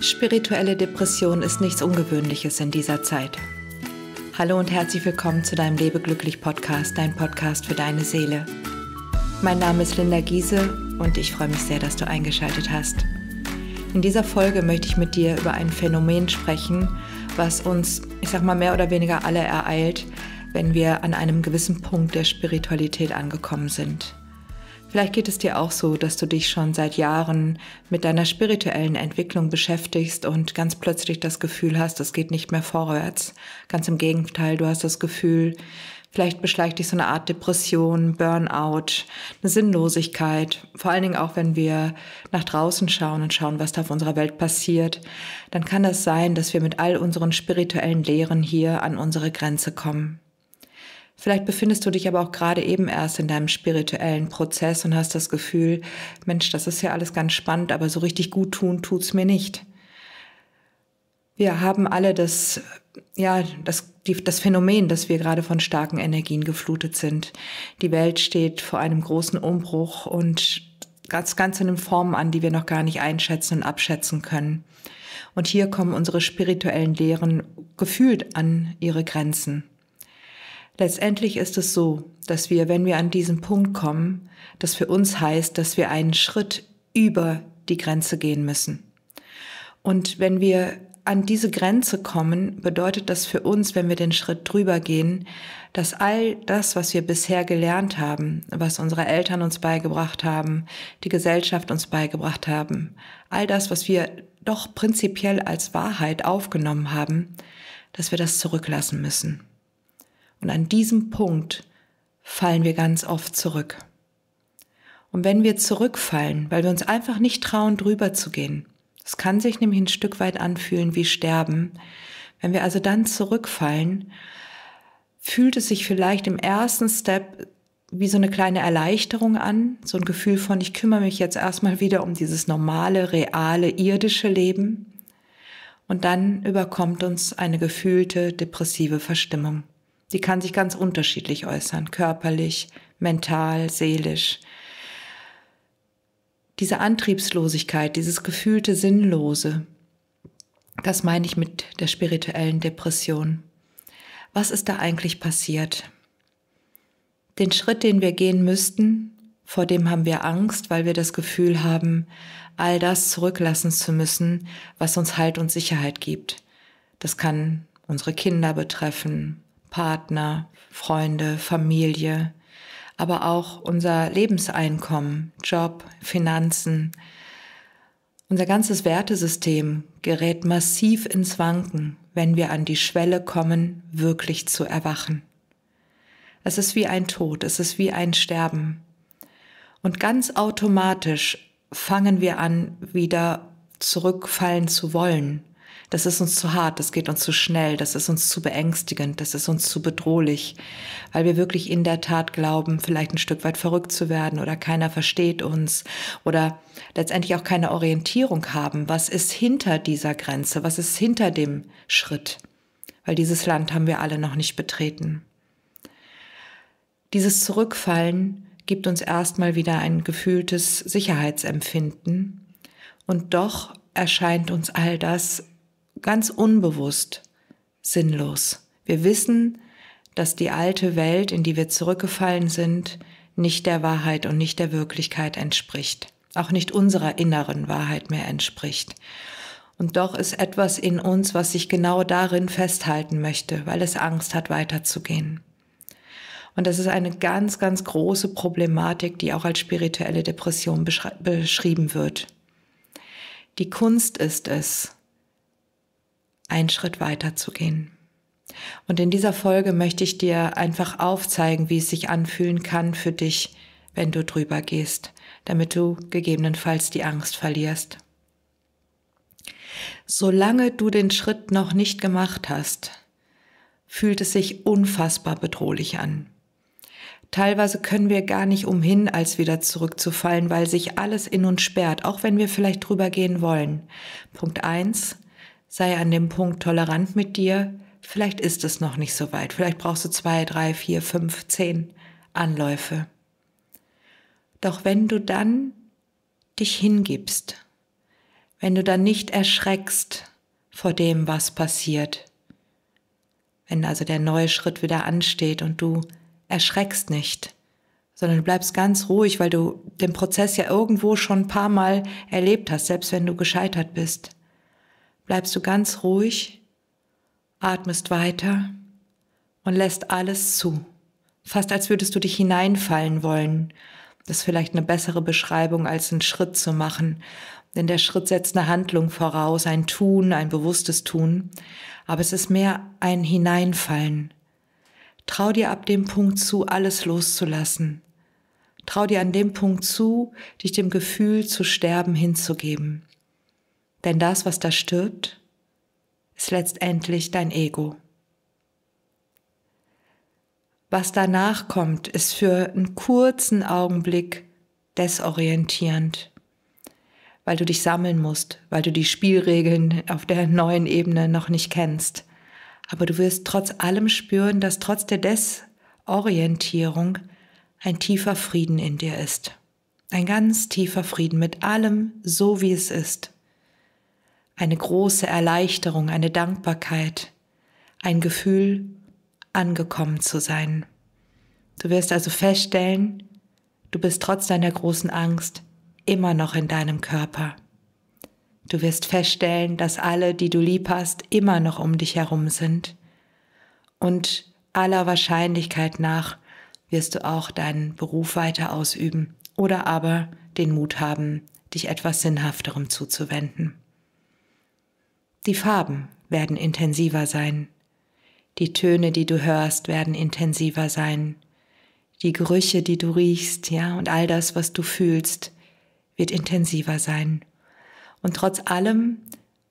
Spirituelle Depression ist nichts Ungewöhnliches in dieser Zeit. Hallo und herzlich willkommen zu deinem Lebe glücklich Podcast, dein Podcast für deine Seele. Mein Name ist Linda Giese und ich freue mich sehr, dass du eingeschaltet hast. In dieser Folge möchte ich mit dir über ein Phänomen sprechen, was uns, ich sag mal, mehr oder weniger alle ereilt, wenn wir an einem gewissen Punkt der Spiritualität angekommen sind. Vielleicht geht es dir auch so, dass du dich schon seit Jahren mit deiner spirituellen Entwicklung beschäftigst und ganz plötzlich das Gefühl hast, es geht nicht mehr vorwärts. Ganz im Gegenteil, du hast das Gefühl, vielleicht beschleicht dich so eine Art Depression, Burnout, eine Sinnlosigkeit. Vor allen Dingen auch, wenn wir nach draußen schauen und schauen, was da auf unserer Welt passiert, dann kann das sein, dass wir mit all unseren spirituellen Lehren hier an unsere Grenze kommen. Vielleicht befindest du dich aber auch gerade eben erst in deinem spirituellen Prozess und hast das Gefühl, Mensch, das ist ja alles ganz spannend, aber so richtig gut tun tut's mir nicht. Wir haben alle das, ja, das, die, das Phänomen, dass wir gerade von starken Energien geflutet sind. Die Welt steht vor einem großen Umbruch und ganz, ganz in den Formen an, die wir noch gar nicht einschätzen und abschätzen können. Und hier kommen unsere spirituellen Lehren gefühlt an ihre Grenzen. Letztendlich ist es so, dass wir, wenn wir an diesen Punkt kommen, das für uns heißt, dass wir einen Schritt über die Grenze gehen müssen. Und wenn wir an diese Grenze kommen, bedeutet das für uns, wenn wir den Schritt drüber gehen, dass all das, was wir bisher gelernt haben, was unsere Eltern uns beigebracht haben, die Gesellschaft uns beigebracht haben, all das, was wir doch prinzipiell als Wahrheit aufgenommen haben, dass wir das zurücklassen müssen. Und an diesem Punkt fallen wir ganz oft zurück. Und wenn wir zurückfallen, weil wir uns einfach nicht trauen, drüber zu gehen, es kann sich nämlich ein Stück weit anfühlen wie Sterben, wenn wir also dann zurückfallen, fühlt es sich vielleicht im ersten Step wie so eine kleine Erleichterung an, so ein Gefühl von, ich kümmere mich jetzt erstmal wieder um dieses normale, reale, irdische Leben. Und dann überkommt uns eine gefühlte depressive Verstimmung. Die kann sich ganz unterschiedlich äußern, körperlich, mental, seelisch. Diese Antriebslosigkeit, dieses gefühlte Sinnlose, das meine ich mit der spirituellen Depression. Was ist da eigentlich passiert? Den Schritt, den wir gehen müssten, vor dem haben wir Angst, weil wir das Gefühl haben, all das zurücklassen zu müssen, was uns Halt und Sicherheit gibt. Das kann unsere Kinder betreffen, Partner, Freunde, Familie, aber auch unser Lebenseinkommen, Job, Finanzen. Unser ganzes Wertesystem gerät massiv ins Wanken, wenn wir an die Schwelle kommen, wirklich zu erwachen. Es ist wie ein Tod, es ist wie ein Sterben. Und ganz automatisch fangen wir an, wieder zurückfallen zu wollen, das ist uns zu hart, das geht uns zu schnell, das ist uns zu beängstigend, das ist uns zu bedrohlich, weil wir wirklich in der Tat glauben, vielleicht ein Stück weit verrückt zu werden oder keiner versteht uns oder letztendlich auch keine Orientierung haben, was ist hinter dieser Grenze, was ist hinter dem Schritt, weil dieses Land haben wir alle noch nicht betreten. Dieses Zurückfallen gibt uns erstmal wieder ein gefühltes Sicherheitsempfinden und doch erscheint uns all das ganz unbewusst sinnlos. Wir wissen, dass die alte Welt, in die wir zurückgefallen sind, nicht der Wahrheit und nicht der Wirklichkeit entspricht, auch nicht unserer inneren Wahrheit mehr entspricht. Und doch ist etwas in uns, was sich genau darin festhalten möchte, weil es Angst hat, weiterzugehen. Und das ist eine ganz, ganz große Problematik, die auch als spirituelle Depression beschrieben wird. Die Kunst ist es, einen Schritt weiter zu gehen. Und in dieser Folge möchte ich dir einfach aufzeigen, wie es sich anfühlen kann für dich, wenn du drüber gehst, damit du gegebenenfalls die Angst verlierst. Solange du den Schritt noch nicht gemacht hast, fühlt es sich unfassbar bedrohlich an. Teilweise können wir gar nicht umhin, als wieder zurückzufallen, weil sich alles in uns sperrt, auch wenn wir vielleicht drüber gehen wollen. Punkt 1 sei an dem Punkt tolerant mit dir. Vielleicht ist es noch nicht so weit. Vielleicht brauchst du zwei, drei, vier, fünf, zehn Anläufe. Doch wenn du dann dich hingibst, wenn du dann nicht erschreckst vor dem, was passiert, wenn also der neue Schritt wieder ansteht und du erschreckst nicht, sondern du bleibst ganz ruhig, weil du den Prozess ja irgendwo schon ein paar Mal erlebt hast, selbst wenn du gescheitert bist bleibst du ganz ruhig, atmest weiter und lässt alles zu. Fast als würdest du dich hineinfallen wollen. Das ist vielleicht eine bessere Beschreibung, als einen Schritt zu machen. Denn der Schritt setzt eine Handlung voraus, ein Tun, ein bewusstes Tun. Aber es ist mehr ein Hineinfallen. Trau dir ab dem Punkt zu, alles loszulassen. Trau dir an dem Punkt zu, dich dem Gefühl zu sterben hinzugeben. Denn das, was da stirbt, ist letztendlich dein Ego. Was danach kommt, ist für einen kurzen Augenblick desorientierend, weil du dich sammeln musst, weil du die Spielregeln auf der neuen Ebene noch nicht kennst. Aber du wirst trotz allem spüren, dass trotz der Desorientierung ein tiefer Frieden in dir ist. Ein ganz tiefer Frieden mit allem, so wie es ist eine große Erleichterung, eine Dankbarkeit, ein Gefühl, angekommen zu sein. Du wirst also feststellen, du bist trotz deiner großen Angst immer noch in deinem Körper. Du wirst feststellen, dass alle, die du lieb hast, immer noch um dich herum sind. Und aller Wahrscheinlichkeit nach wirst du auch deinen Beruf weiter ausüben oder aber den Mut haben, dich etwas Sinnhafterem zuzuwenden. Die Farben werden intensiver sein. Die Töne, die du hörst, werden intensiver sein. Die Gerüche, die du riechst, ja, und all das, was du fühlst, wird intensiver sein. Und trotz allem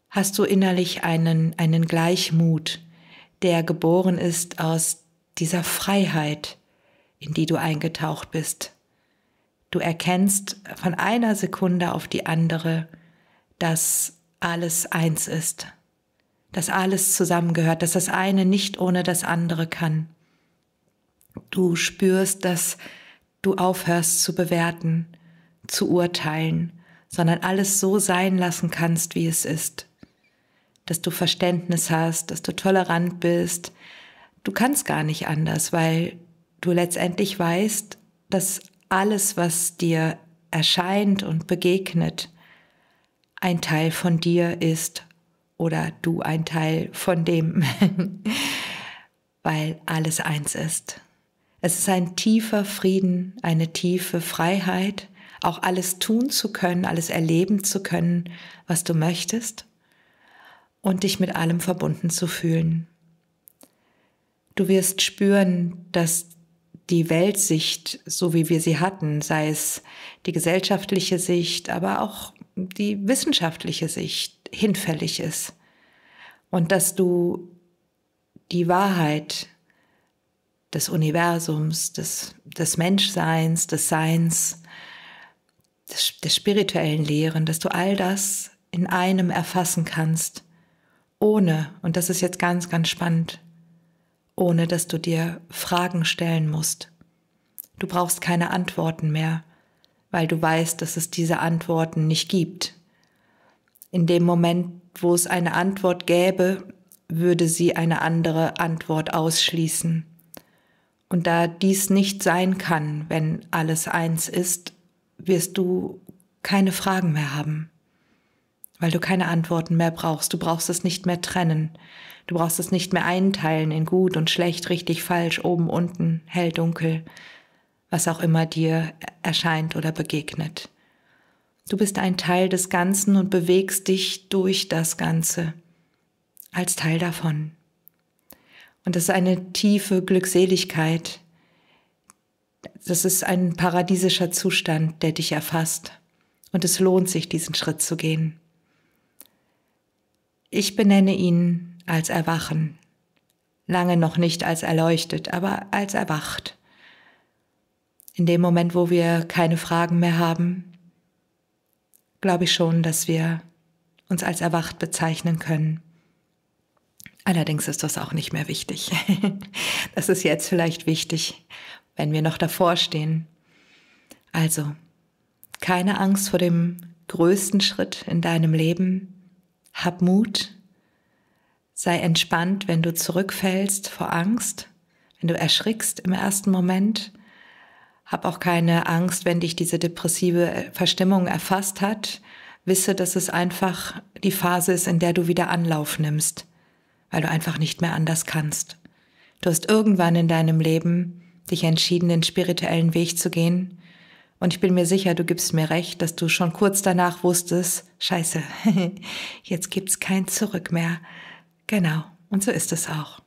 hast du innerlich einen, einen Gleichmut, der geboren ist aus dieser Freiheit, in die du eingetaucht bist. Du erkennst von einer Sekunde auf die andere, dass alles eins ist, dass alles zusammengehört, dass das eine nicht ohne das andere kann. Du spürst, dass du aufhörst zu bewerten, zu urteilen, sondern alles so sein lassen kannst, wie es ist. Dass du Verständnis hast, dass du tolerant bist. Du kannst gar nicht anders, weil du letztendlich weißt, dass alles, was dir erscheint und begegnet, ein Teil von dir ist oder du ein Teil von dem, weil alles eins ist. Es ist ein tiefer Frieden, eine tiefe Freiheit, auch alles tun zu können, alles erleben zu können, was du möchtest und dich mit allem verbunden zu fühlen. Du wirst spüren, dass die Weltsicht, so wie wir sie hatten, sei es die gesellschaftliche Sicht, aber auch die wissenschaftliche Sicht hinfällig ist und dass du die Wahrheit des Universums, des, des Menschseins, des Seins, des, des spirituellen Lehren, dass du all das in einem erfassen kannst, ohne, und das ist jetzt ganz, ganz spannend, ohne dass du dir Fragen stellen musst. Du brauchst keine Antworten mehr weil du weißt, dass es diese Antworten nicht gibt. In dem Moment, wo es eine Antwort gäbe, würde sie eine andere Antwort ausschließen. Und da dies nicht sein kann, wenn alles eins ist, wirst du keine Fragen mehr haben, weil du keine Antworten mehr brauchst. Du brauchst es nicht mehr trennen. Du brauchst es nicht mehr einteilen in gut und schlecht, richtig, falsch, oben, unten, hell, dunkel was auch immer dir erscheint oder begegnet. Du bist ein Teil des Ganzen und bewegst dich durch das Ganze als Teil davon. Und das ist eine tiefe Glückseligkeit. Das ist ein paradiesischer Zustand, der dich erfasst. Und es lohnt sich, diesen Schritt zu gehen. Ich benenne ihn als Erwachen. Lange noch nicht als erleuchtet, aber als erwacht in dem Moment, wo wir keine Fragen mehr haben, glaube ich schon, dass wir uns als erwacht bezeichnen können. Allerdings ist das auch nicht mehr wichtig. das ist jetzt vielleicht wichtig, wenn wir noch davor stehen. Also, keine Angst vor dem größten Schritt in deinem Leben. Hab Mut. Sei entspannt, wenn du zurückfällst vor Angst, wenn du erschrickst im ersten Moment hab auch keine Angst, wenn dich diese depressive äh, Verstimmung erfasst hat. Wisse, dass es einfach die Phase ist, in der du wieder Anlauf nimmst, weil du einfach nicht mehr anders kannst. Du hast irgendwann in deinem Leben dich entschieden, den spirituellen Weg zu gehen. Und ich bin mir sicher, du gibst mir recht, dass du schon kurz danach wusstest, scheiße, jetzt gibt's kein Zurück mehr. Genau, und so ist es auch.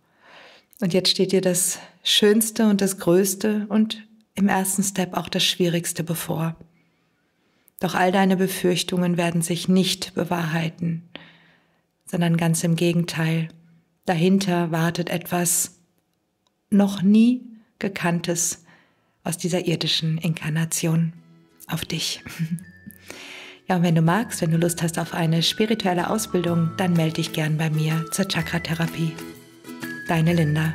Und jetzt steht dir das Schönste und das Größte und im ersten Step auch das Schwierigste bevor. Doch all deine Befürchtungen werden sich nicht bewahrheiten, sondern ganz im Gegenteil. Dahinter wartet etwas noch nie Gekanntes aus dieser irdischen Inkarnation auf dich. Ja, und wenn du magst, wenn du Lust hast auf eine spirituelle Ausbildung, dann melde dich gern bei mir zur Chakra-Therapie. Deine Linda.